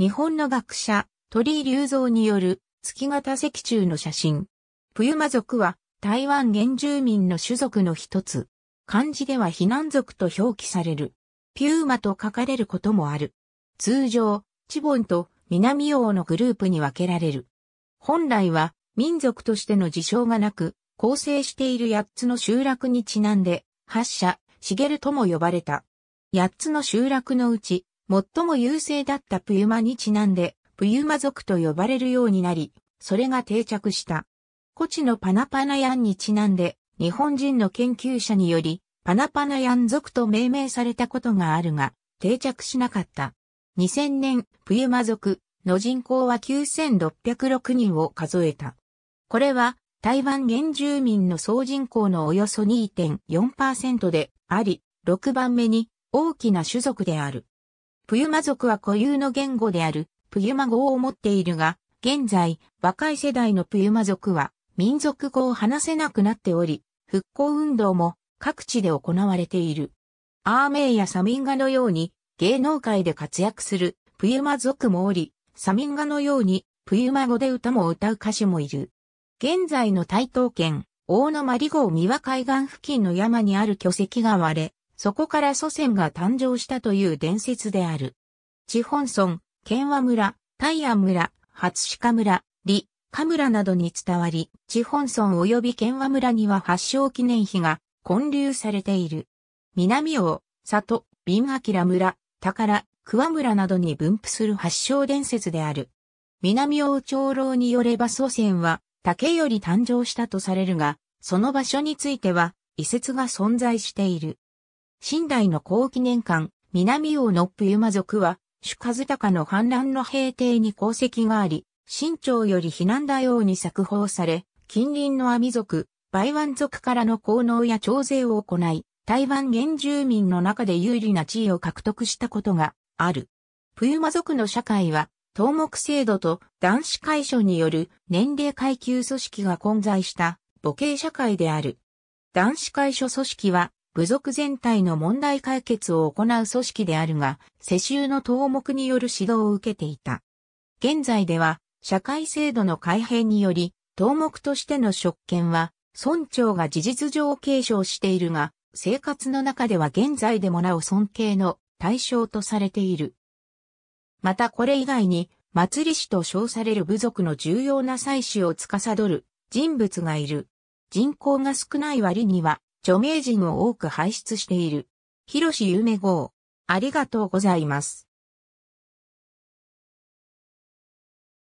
日本の学者、鳥居隆三による月形石柱の写真。プユマ族は台湾原住民の種族の一つ。漢字では避難族と表記される。ピューマと書かれることもある。通常、チボンと南洋のグループに分けられる。本来は民族としての事象がなく、構成している八つの集落にちなんで、八社、シゲルとも呼ばれた。八つの集落のうち、最も優勢だったプユマにちなんで、プユマ族と呼ばれるようになり、それが定着した。古地のパナパナヤンにちなんで、日本人の研究者により、パナパナヤン族と命名されたことがあるが、定着しなかった。2000年、プユマ族の人口は9606人を数えた。これは、台湾原住民の総人口のおよそ2.4%であり、6番目に大きな種族である。プユマ族は固有の言語であるプユマ語を持っているが、現在、若い世代のプユマ族は民族語を話せなくなっており、復興運動も各地で行われている。アーメイやサミンガのように芸能界で活躍するプユマ族もおり、サミンガのようにプユマ語で歌も歌う歌手もいる。現在の台東県、大野マリ号三輪海岸付近の山にある巨石が割れ、そこから祖先が誕生したという伝説である。地本村、県和村、大安村、初鹿村、李、カ村などに伝わり、地本村及び県和村には発祥記念碑が建立されている。南王、里、瓶明村、宝、桑村などに分布する発祥伝説である。南王長老によれば祖先は竹より誕生したとされるが、その場所については、遺説が存在している。新代の後期年間、南王のユマ族は、主和高の反乱の平定に功績があり、新朝より避難大王に作法され、近隣の弥族、梅湾族からの功能や徴税を行い、台湾原住民の中で有利な地位を獲得したことがある。プユマ族の社会は、東目制度と男子解消による年齢階級組織が混在した母系社会である。男子解消組織は部族全体の問題解決を行う組織であるが、世襲の頭目による指導を受けていた。現在では、社会制度の改変により、頭目としての職権は、村長が事実上継承しているが、生活の中では現在でもなお尊敬の対象とされている。またこれ以外に、祭り師と称される部族の重要な祭祀を司る人物がいる。人口が少ない割には著名人を多く輩出している。広志夢号。ありがとうございます。